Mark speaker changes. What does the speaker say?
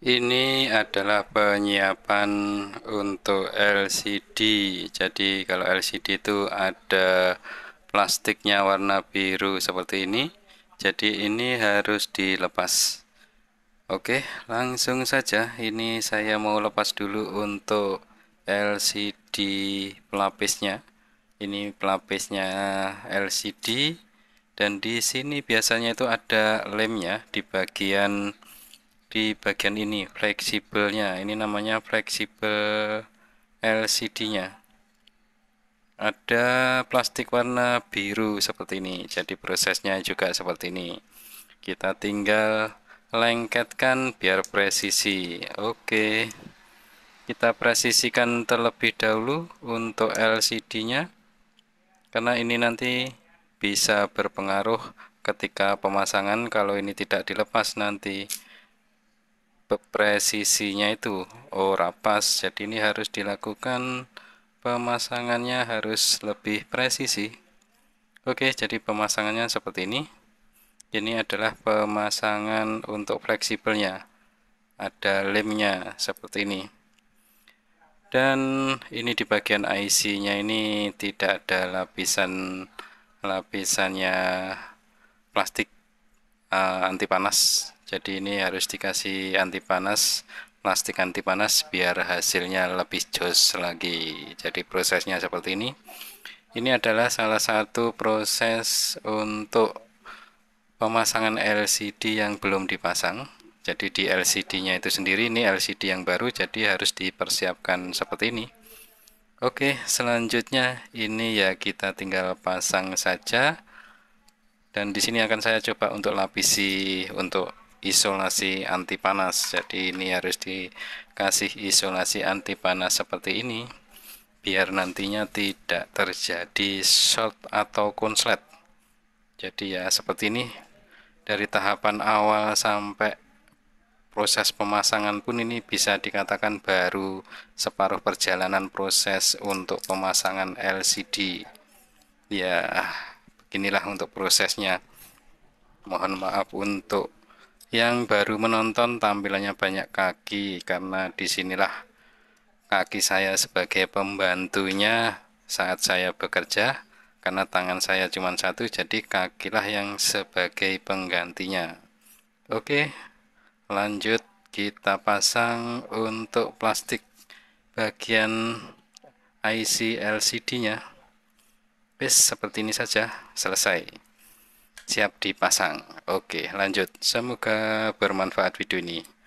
Speaker 1: Ini adalah penyiapan untuk LCD. Jadi kalau LCD itu ada plastiknya warna biru seperti ini. Jadi ini harus dilepas. Oke, langsung saja. Ini saya mau lepas dulu untuk LCD pelapisnya. Ini pelapisnya LCD dan di sini biasanya itu ada lemnya di bagian di bagian ini fleksibelnya ini namanya fleksibel LCD nya ada plastik warna biru seperti ini jadi prosesnya juga seperti ini kita tinggal lengketkan biar presisi oke kita presisikan terlebih dahulu untuk LCD nya karena ini nanti bisa berpengaruh ketika pemasangan kalau ini tidak dilepas nanti presisinya itu oh rapas jadi ini harus dilakukan pemasangannya harus lebih presisi oke jadi pemasangannya seperti ini ini adalah pemasangan untuk fleksibelnya ada lemnya seperti ini dan ini di bagian IC nya ini tidak ada lapisan lapisannya plastik uh, anti panas jadi ini harus dikasih anti panas plastik anti panas biar hasilnya lebih jos lagi jadi prosesnya seperti ini ini adalah salah satu proses untuk pemasangan LCD yang belum dipasang jadi di LCD nya itu sendiri ini LCD yang baru jadi harus dipersiapkan seperti ini oke selanjutnya ini ya kita tinggal pasang saja dan di sini akan saya coba untuk lapisi untuk isolasi anti panas jadi ini harus dikasih isolasi anti panas seperti ini biar nantinya tidak terjadi short atau konslet jadi ya seperti ini dari tahapan awal sampai proses pemasangan pun ini bisa dikatakan baru separuh perjalanan proses untuk pemasangan LCD ya beginilah untuk prosesnya mohon maaf untuk yang baru menonton tampilannya banyak kaki karena disinilah kaki saya sebagai pembantunya saat saya bekerja karena tangan saya cuma satu jadi kakilah yang sebagai penggantinya oke lanjut kita pasang untuk plastik bagian IC LCD nya Bes, seperti ini saja selesai siap dipasang. Oke, lanjut. Semoga bermanfaat video ini.